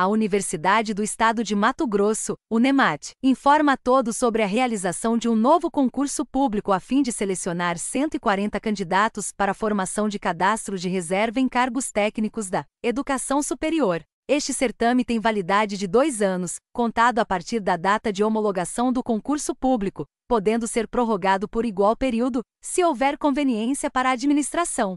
A Universidade do Estado de Mato Grosso, o Nemat, informa a todos sobre a realização de um novo concurso público a fim de selecionar 140 candidatos para a formação de cadastro de reserva em cargos técnicos da educação superior. Este certame tem validade de dois anos, contado a partir da data de homologação do concurso público, podendo ser prorrogado por igual período, se houver conveniência para a administração.